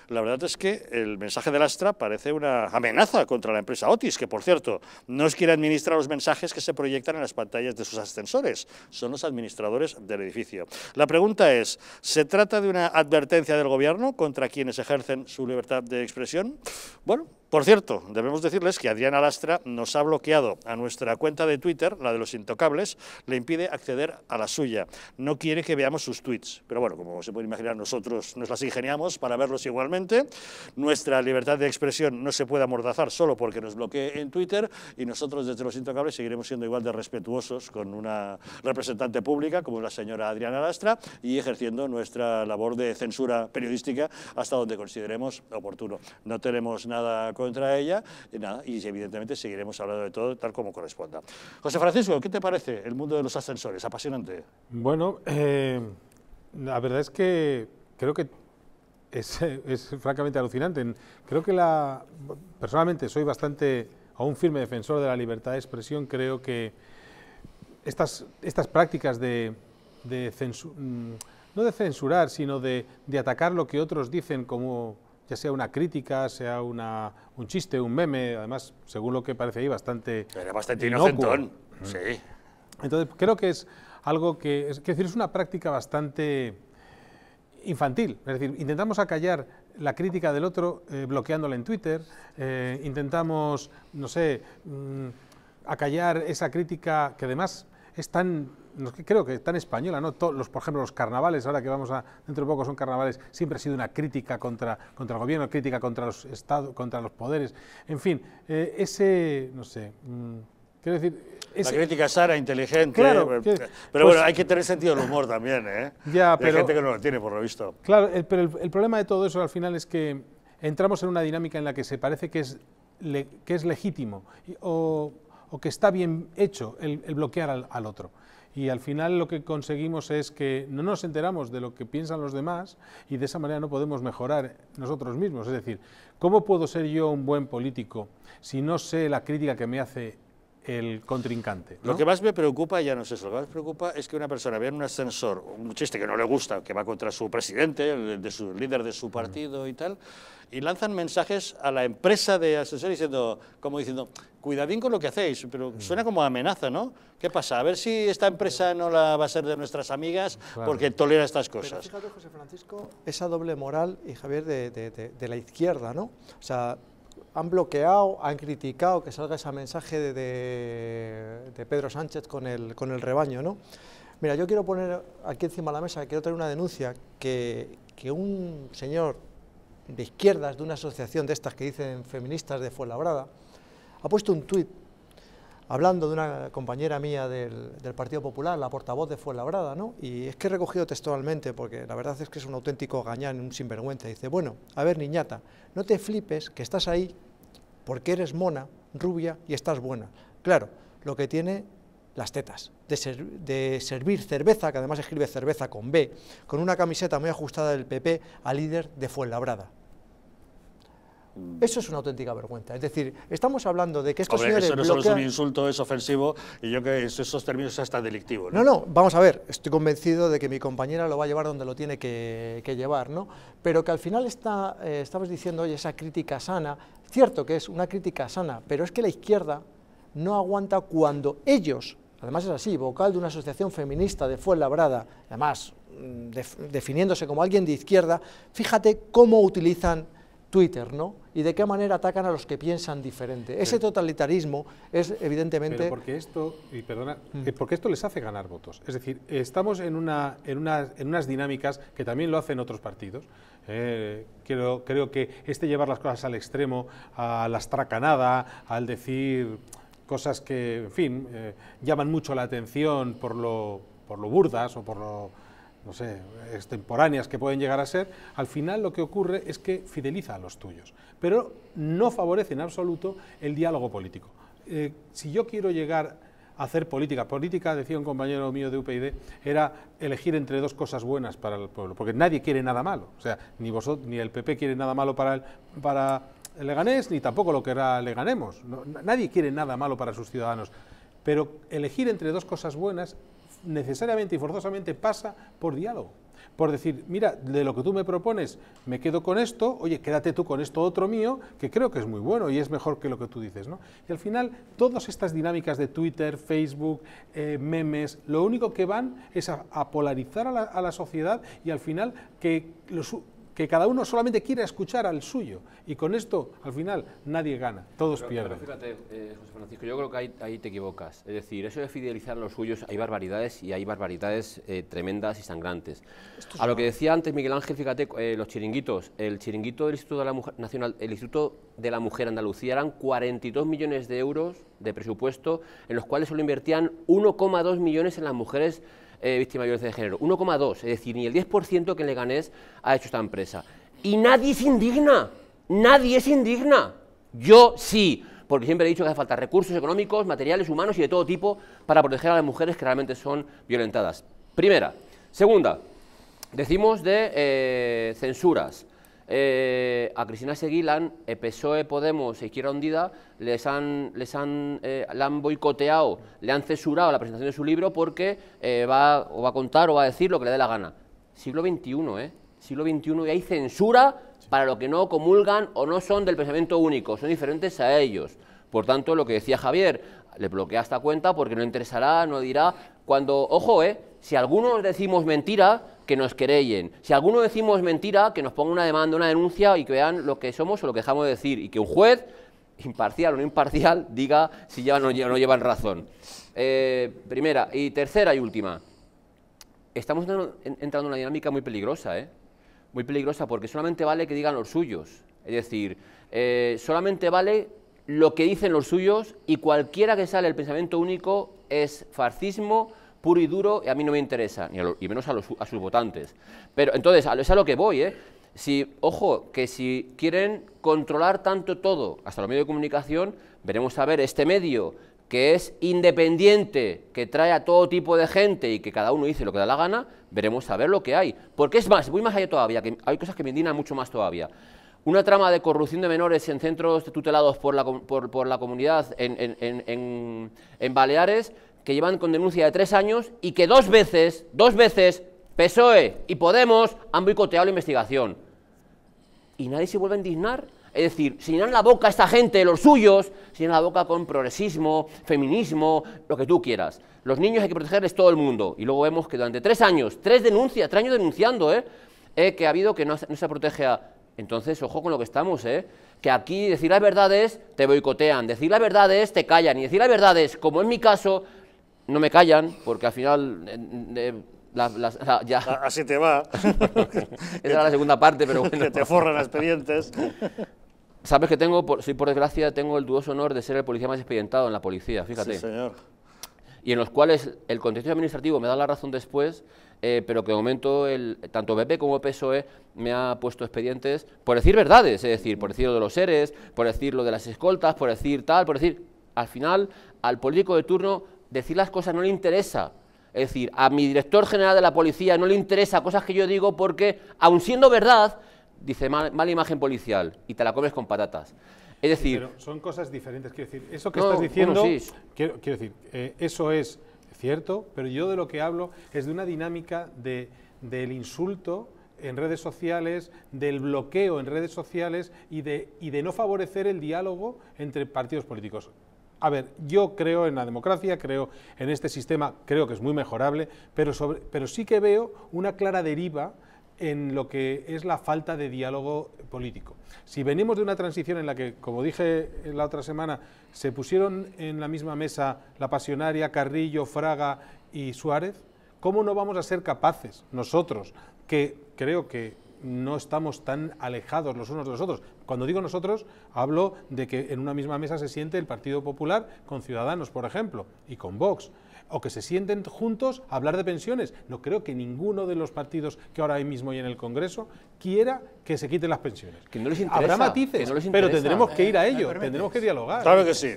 La verdad es que el mensaje de Lastra parece una amenaza contra la empresa Otis, que por cierto, no es quien administra los mensajes que se proyectan en las pantallas de sus ascensores, son los administradores del edificio. La pregunta es, ¿se trata de una advertencia del gobierno contra quienes ejercen su libertad de expresión? Bueno, por cierto, debemos decirles que Adriana Lastra nos ha bloqueado a nuestra cuenta de Twitter, la de los intocables, le impide acceder a la suya. No quiere que veamos sus tweets, pero bueno, como se puede imaginar, nosotros nos las ingeniamos para verlos igualmente. Nuestra libertad de expresión no se puede amordazar solo porque nos bloquee en Twitter y nosotros desde los intocables seguiremos siendo igual de respetuosos con una representante pública como la señora Adriana Lastra y ejerciendo nuestra labor de censura periodística hasta donde consideremos oportuno. No tenemos nada contra ella, y, nada, y evidentemente seguiremos hablando de todo tal como corresponda. José Francisco, ¿qué te parece el mundo de los ascensores? Apasionante. Bueno, eh, la verdad es que creo que (laughs) es, francamente alucinante. Creo que la. Personalmente soy bastante. un firme defensor de la libertad de expresión. Creo que estas, estas prácticas de. Mm, no de censurar, sino de, atacar lo que otros dicen como que sea una crítica, sea un chiste, un meme, además, según lo que parece ahí, bastante. Era bastante inocentón. sí. Entonces, creo que es algo que. Es, decir, es una práctica bastante infantil. Es decir, intentamos acallar la crítica del otro eh, bloqueándola en Twitter, eh, intentamos, no sé, mm, acallar esa crítica que además es tan creo que creo que tan española, ¿no? los, por ejemplo, los carnavales, ahora que vamos a, dentro de poco son carnavales, siempre ha sido una crítica contra, el gobierno, crítica contra los estados, contra los poderes, en fin, eh, ese, no sé, mm, quiero decir, la crítica Sara, inteligente. Claro, eh, pero pues bueno, hay que tener sentido del humor también, ¿eh? pero, hay gente que no lo tiene, por lo visto. Claro, el, pero el, problema de todo eso al final es que entramos en una dinámica en la que se parece que es, que es legítimo o, que está bien hecho el, el bloquear al, al otro y al final lo que conseguimos es que no nos enteramos de lo que piensan los demás y de esa manera no podemos mejorar nosotros mismos. Es decir, ¿cómo puedo ser yo un buen político si no sé la crítica que me hace el contrincante. Lo que más me preocupa ya no sé, eso, lo que más me preocupa es que una persona vea en un ascensor un chiste que no le gusta, que va contra su presidente, el, de su, líder de su partido y tal, y lanzan mensajes a la empresa de ascensor diciendo, como diciendo, cuidadín con lo que hacéis, pero suena como amenaza, ¿no? ¿Qué pasa? A ver si esta empresa no la va a ser de nuestras amigas porque tolera estas cosas. Pero José Francisco, esa doble moral, y Javier, de, de la izquierda, ¿no? O sea, han bloqueado, han criticado que salga ese mensaje de, de, Pedro Sánchez con el, con el rebaño, ¿no? Mira, yo quiero poner aquí encima de la mesa, quiero traer una denuncia que, que un señor de izquierdas de una asociación de estas que dicen feministas de Fuenlabrada ha puesto un tuit hablando de una compañera mía del, Partido Popular, la portavoz de Fuenlabrada, ¿no? Y es que he recogido textualmente, porque la verdad es que es un auténtico gañán, un sinvergüenza. Dice, bueno, a ver, niñata, no te flipes que estás ahí porque eres mona, rubia y estás buena. Claro, lo que tiene las tetas, de, de, servir cerveza, que además escribe cerveza con B, con una camiseta muy ajustada del PP al líder de Fuenlabrada. Mm. Eso es una auténtica vergüenza. Es decir, estamos hablando de que estos Hombre, Eso no solo es un insulto, es ofensivo y yo que esos términos hasta delictivo. ¿no? ¿no? vamos a ver. Estoy convencido de que mi compañera lo va a llevar donde lo tiene que, llevar, ¿no? Pero que al final está, eh, estamos diciendo, hoy esa crítica sana, cierto que es una crítica sana, pero es que la izquierda no aguanta cuando ellos, además es así, vocal de una asociación feminista de labrada además mm, definiéndose como alguien de izquierda, fíjate cómo utilizan Twitter, ¿no? Y de qué manera atacan a los que piensan diferente. Ese totalitarismo es evidentemente... porque esto, y perdona, mm. eh, porque esto les hace ganar votos. Es decir, estamos en, una, en, unas, en unas dinámicas que también lo hacen otros partidos. Eh, creo, que este llevar las cosas al extremo, a la estracanada, al decir cosas que, en fin, eh, llaman mucho la atención por lo, por lo burdas o por lo no sé, extemporáneas que pueden llegar a ser, al final lo que ocurre es que fideliza a los tuyos, pero no favorece en absoluto el diálogo político. Eh, si yo quiero llegar a hacer política, política, decía un compañero mío de UPyD, era elegir entre dos cosas buenas para el pueblo, porque nadie quiere nada malo, o sea, ni, vosotros, ni el PP quiere nada malo para el, para Leganés, ni tampoco lo que era Leganemos, nadie quiere nada malo para sus ciudadanos, pero elegir entre dos cosas buenas necesariamente y forzosamente pasa por diálogo. Por decir, mira, de lo que tú me propones, me quedo con esto, oye, quédate tú con esto otro mío, que creo que es muy bueno y es mejor que lo que tú dices, ¿no? Y al final, todas estas dinámicas de Twitter, Facebook, eh, memes, lo único que van es a, polarizar a la, a la, sociedad y al final que los, que cada uno solamente quiera escuchar al suyo y con esto al final nadie gana, todos pierden. fíjate, eh, José Francisco, yo creo que ahí, te equivocas. Es decir, eso de fidelizar a los suyos, hay barbaridades y hay barbaridades eh, tremendas y sangrantes. a lo que decía antes Miguel Ángel, fíjate, eh, los chiringuitos, el chiringuito del Instituto de la Mujer Nacional, el Instituto de la Mujer Andalucía eran 42 millones de euros de presupuesto, en los cuales solo invertían 1,2 millones en las mujeres eh, ...víctima víctimas de violencia de género. 1,2, es decir, ni el 10% que le Leganés ha hecho esta empresa. Y nadie es indigna, nadie es indigna. Yo sí, porque siempre he dicho que hace falta recursos económicos, materiales, humanos y de todo tipo para proteger a las mujeres que realmente son violentadas. Primera. Segunda, decimos de eh, censuras. Eh, a Cristina Seguilán, eh, PSOE, Podemos e Izquierda Hundida les han, les han, eh, han boicoteado, le han censurado la presentación de su libro porque va, o va a contar o va a decir lo que le dé la gana. Siglo XXI, ¿eh? Siglo XXI y hay censura para lo que no comulgan o no son del pensamiento único, son diferentes a ellos. Por tanto, lo que decía Javier, le bloquea esta cuenta porque no interesará, no dirá. Cuando, ojo, ¿eh? si algunos decimos mentira, que nos querellen. Si alguno decimos mentira, que nos ponga una demanda, una denuncia y que vean lo que somos o lo que dejamos de decir. Y que un juez, imparcial o no imparcial, diga si ya no llevan razón. Eh, primera. Y tercera y última. Estamos entrando en una dinámica muy peligrosa, ¿eh? Muy peligrosa porque solamente vale que digan los suyos. Es decir, eh, solamente vale lo que dicen los suyos y cualquiera que sale el pensamiento único es fascismo, puro y duro, y a mí no me interesa, ni y menos a, a sus votantes. Pero entonces, es a lo que voy, ¿eh? Si, ojo, que si quieren controlar tanto todo, hasta los medios de comunicación, veremos a ver este medio que es independiente, que trae a todo tipo de gente y que cada uno dice lo que da la gana, veremos a ver lo que hay. Porque es más, voy más allá todavía, que hay cosas que me indignan mucho más todavía. Una trama de corrupción de menores en centros tutelados por la, comunidad en Baleares que llevan con denuncia de tres años y que dos veces, dos veces, PSOE y Podemos han boicoteado la investigación. Y nadie se vuelve a indignar. Es decir, se llenan la boca a esta gente, los suyos, se llenan la boca con progresismo, feminismo, lo que tú quieras. Los niños hay que protegerles todo el mundo. Y luego vemos que durante tres años, tres denuncias, tres años denunciando, ¿eh? eh que ha habido que no, se protege a... Entonces, ojo con lo que estamos, ¿eh? Que aquí decir las verdades te boicotean, decir las verdades te callan, y decir las verdades, como en mi caso, no me callan, porque al final... Eh, así te va. (laughs) Esa era la segunda parte, pero (laughs) Que te forran expedientes. (laughs) Sabes que tengo, por, soy por desgracia, tengo el dudoso honor de ser el policía más expedientado en la policía, fíjate. Sí, señor. Y en los cuales el contexto administrativo me da la razón después, eh, pero que de momento el, tanto BP como PSOE me ha puesto expedientes por decir verdades, es decir, por decir lo de los seres, por decir lo de las escoltas, por decir tal, por decir... Al final, al político de turno decir las cosas no le interesa. Es decir, a mi director general de la policía no le interesa cosas que yo digo porque, aun siendo verdad, dice mal, mala imagen policial y te la comes con patatas. Es decir... pero son cosas diferentes. Quiero decir, eso que estás diciendo... quiero, decir, eh, eso es cierto, pero yo de lo que hablo es de una dinámica de, del insulto en redes sociales, del bloqueo en redes sociales y de, y de no favorecer el diálogo entre partidos políticos a ver, yo creo en la democracia, creo en este sistema, creo que es muy mejorable, pero, pero sí que veo una clara deriva en lo que es la falta de diálogo político. Si venimos de una transición en la que, como dije la otra semana, se pusieron en la misma mesa la pasionaria, Carrillo, Fraga y Suárez, ¿cómo no vamos a ser capaces nosotros, que creo que no estamos tan alejados los unos de los otros, cuando digo nosotros, hablo de que en una misma mesa se siente el Partido Popular con Ciudadanos, por ejemplo, y con Vox o que se sienten juntos a hablar de pensiones. No creo que ninguno de los partidos que ahora mismo y en el Congreso quiera que se quiten las pensiones. Que no les interesa, Habrá matices, pero tendremos que ir a eh, ello, tendremos que dialogar. Claro que sí.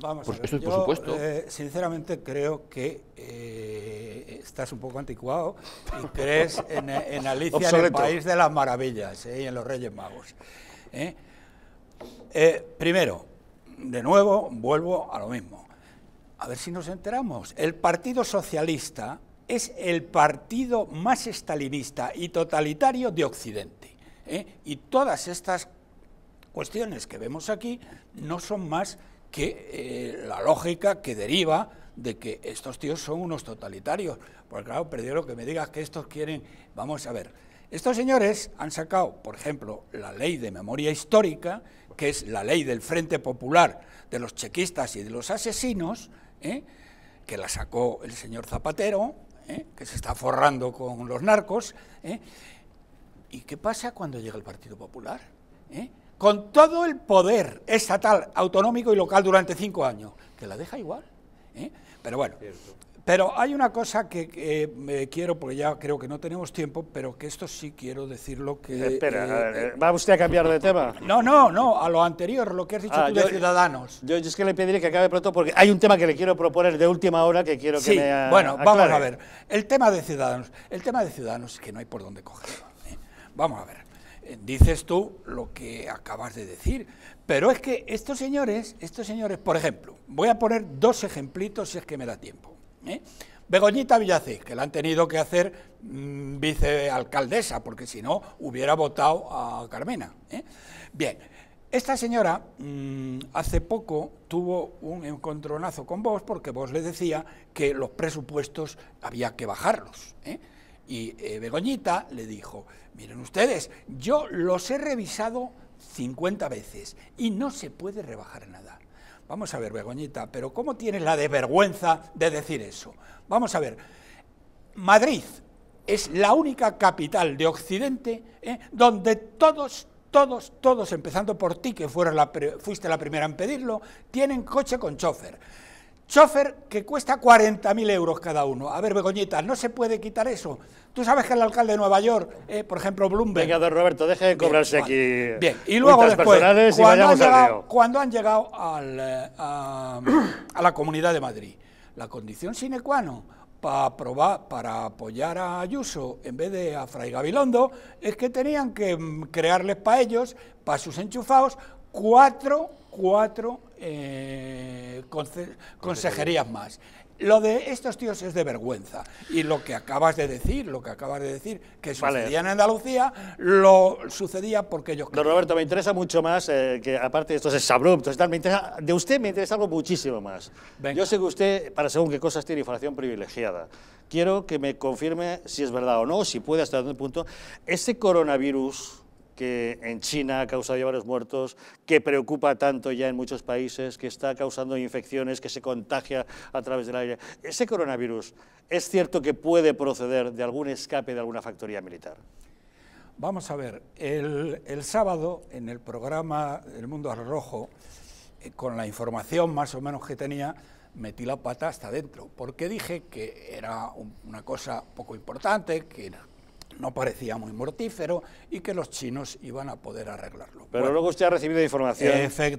Vamos a por supuesto. Eh, sinceramente creo que eh, estás un poco anticuado y crees en, en Alicia en el País de las Maravillas y en los Reyes Magos. ¿eh? Eh, primero, de nuevo, vuelvo a lo mismo. A ver si nos enteramos. El Partido Socialista es el partido más estalinista y totalitario de Occidente. ¿eh? Y todas estas cuestiones que vemos aquí no son más que la lógica que deriva de que estos tíos son unos totalitarios. Porque claro, lo que me digas que estos quieren... Vamos a ver, estos señores han sacado, por ejemplo, la ley de memoria histórica, que es la ley del Frente Popular de los chequistas y de los asesinos, ¿eh? que la sacó el señor Zapatero, ¿eh? que se está forrando con los narcos. ¿eh? ¿Y qué pasa cuando llega el Partido Popular? Con todo el poder estatal, autonómico y local durante cinco años, que la deja igual. Pero bueno, pero hay una cosa que eh, quiero, porque ya creo que no tenemos tiempo, pero que esto sí quiero decir lo que... Espera, eh, eh, ¿va usted a cambiar de tema? No, no, no, a lo anterior, lo que has dicho ah, tú de Ciudadanos. Yo, es que le pediré que acabe pronto porque hay un tema que le quiero proponer de última hora que quiero que me Sí, bueno, vamos a ver. El tema de Ciudadanos. El tema de Ciudadanos es que no hay por dónde cogerlo. Vamos a ver. Dices tú lo que acabas de decir, pero es que estos señores, estos señores, por ejemplo, voy a poner dos ejemplitos si es que me da tiempo. ¿eh? Begoñita Villacís, que la han tenido que hacer mm, vicealcaldesa, porque si no hubiera votado a Carmena. ¿eh? Bien, esta señora mm, hace poco tuvo un encontronazo con vos porque vos le decía que los presupuestos había que bajarlos. ¿eh? Y Begoñita le dijo, miren ustedes, yo los he revisado 50 veces y no se puede rebajar nada. Vamos a ver, Begoñita, pero ¿cómo tienes la desvergüenza de decir eso? Vamos a ver, Madrid es la única capital de Occidente ¿eh? donde todos, todos, todos, empezando por ti, que la fuiste la primera en pedirlo, tienen coche con chofer. Chofer que cuesta 40.000 euros cada uno. A ver, Begoñita, no se puede quitar eso. Tú sabes que el alcalde de Nueva York, eh, por ejemplo, Bloomberg... Venga, don Roberto, deje de cobrarse aquí... Bien, y luego después, cuando, han llegado, al, eh, (clears throat) a, la Comunidad de Madrid, la condición sine qua non para para apoyar a Ayuso en vez de a Fray Gabilondo es que tenían que mm, crearles para ellos, para sus enchufados, cuatro cuatro eh, consejerías más. Lo de estos tíos es de vergüenza. Y lo que acabas de decir, lo que acabas de decir, que sucedía en Andalucía, lo sucedía porque ellos... Don Roberto, me interesa mucho más, eh, que aparte de estos es y de usted me interesa algo muchísimo más. Yo sé que usted, para según qué cosas, tiene información privilegiada. Quiero que me confirme si es verdad o no, si puede hasta algún punto. Ese coronavirus que en China ha causado ya varios muertos, que preocupa tanto ya en muchos países, que está causando infecciones, que se contagia a través del aire. ¿Ese coronavirus es cierto que puede proceder de algún escape de alguna factoría militar? Vamos a ver, el, sábado en el programa El Mundo al Rojo, eh, con la información más o menos que tenía, metí la pata hasta adentro, porque dije que era una cosa poco importante, que no parecía muy mortífero y que los chinos iban a poder arreglarlo. Pero luego usted ha recibido información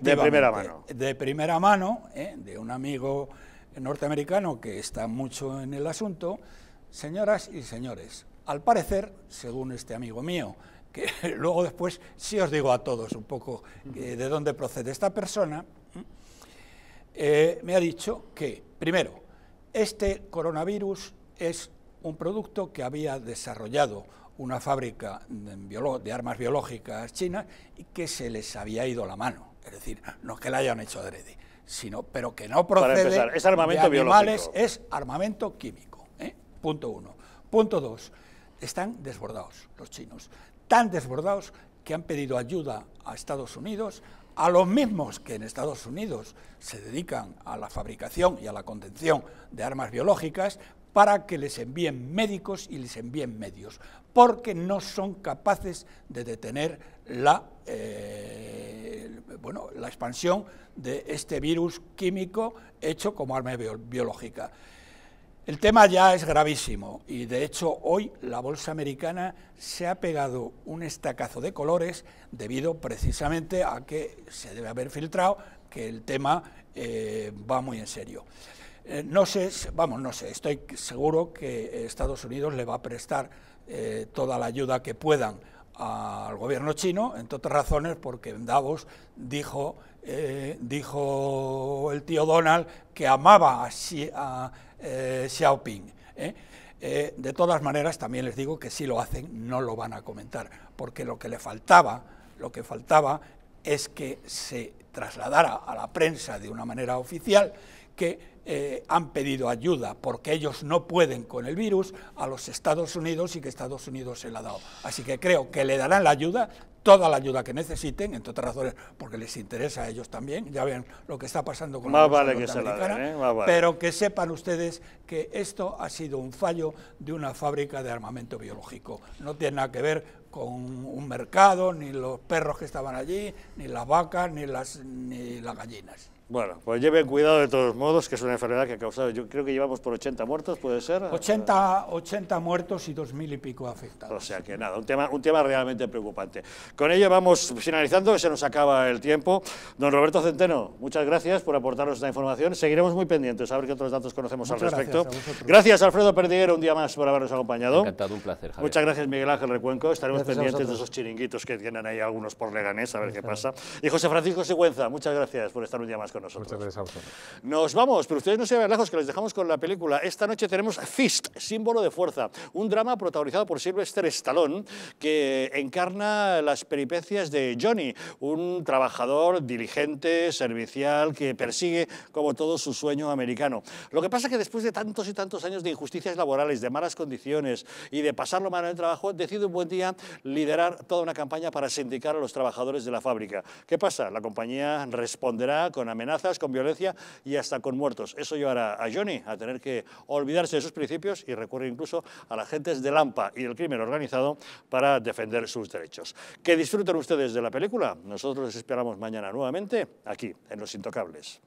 de primera mano. De primera mano, ¿eh? de un amigo norteamericano que está mucho en el asunto. Señoras y señores, al parecer, según este amigo mío, que (laughs) luego después sí os digo a todos un poco eh, de dónde procede esta persona, ¿eh? me ha dicho que, primero, este coronavirus es un producto que había desarrollado una fábrica de, armas biológicas chinas y que se les había ido la mano. Es decir, no que la hayan hecho adrede, sino, pero que no procede es armamento animales, es armamento químico. ¿eh? Punto uno. Punto dos, están desbordados los chinos, tan desbordados que han pedido ayuda a Estados Unidos, a los mismos que en Estados Unidos se dedican a la fabricación y a la contención de armas biológicas para que les envíen médicos y les envíen medios, porque no son capaces de detener la, eh, bueno, la expansión de este virus químico hecho como arma biológica. El tema ya es gravísimo y de hecho hoy la bolsa americana se ha pegado un estacazo de colores debido precisamente a que se debe haber filtrado que el tema eh, va muy en serio. Eh, no sé, vamos, no sé, estoy seguro que Estados Unidos le va a prestar eh, toda la ayuda que puedan al gobierno chino, entre otras razones porque en Davos dijo, eh, dijo el tío Donald que amaba a, Xi, a Xiaoping. de todas maneras, también les digo que si lo hacen, no lo van a comentar, porque lo que le faltaba, lo que faltaba es que se trasladara a la prensa de una manera oficial que eh, han pedido ayuda porque ellos no pueden con el virus a los Estados Unidos y que Estados Unidos se la ha dado. Así que creo que le darán la ayuda, toda la ayuda que necesiten, entre otras razones porque les interesa a ellos también, ya ven lo que está pasando con más la vale que ¿eh? pero que sepan ustedes que esto ha sido un fallo de una fábrica de armamento biológico, no tiene nada que ver con un mercado, ni los perros que estaban allí, ni las vacas, ni las, ni las gallinas. Bueno, pues lleven cuidado de todos modos, que es una enfermedad que ha causado, yo creo que llevamos por 80 muertos, ¿puede ser? 80, 80 muertos y 2.000 y pico afectados. O sea que nada, un tema, un tema realmente preocupante. Con ello vamos finalizando, que se nos acaba el tiempo. Don Roberto Centeno, muchas gracias por aportarnos esta información. Seguiremos muy pendientes a ver qué otros datos conocemos al respecto. Gracias, Alfredo Perdiguero, un día más por habernos acompañado. Encantado, un placer. Javier. Muchas gracias, Miguel Ángel Recuenco. Estaremos pendientes de esos chiringuitos que tienen ahí algunos por Leganés, a ver qué pasa. Y José Francisco Sigüenza, muchas gracias por estar un día más con nos vamos, pero ustedes no se vayan lejos, que les dejamos con la película. Esta noche tenemos Fist, símbolo de fuerza, un drama protagonizado por Sylvester Stallone, que encarna las peripecias de Johnny, un trabajador diligente, servicial, que persigue, como todo, su sueño americano. Lo que pasa es que después de tantos y tantos años de injusticias laborales, de malas condiciones y de pasarlo mal en el trabajo, decide un buen día liderar toda una campaña para sindicar a los trabajadores de la fábrica. ¿Qué pasa? La compañía responderá con amenazas amenazas, con violencia y hasta con muertos. Eso llevará a Johnny a tener que olvidarse de sus principios y recurrir incluso a las gentes de lampa y del crimen organizado para defender sus derechos. Que disfruten ustedes de la película. Nosotros les esperamos mañana nuevamente aquí, en Los Intocables.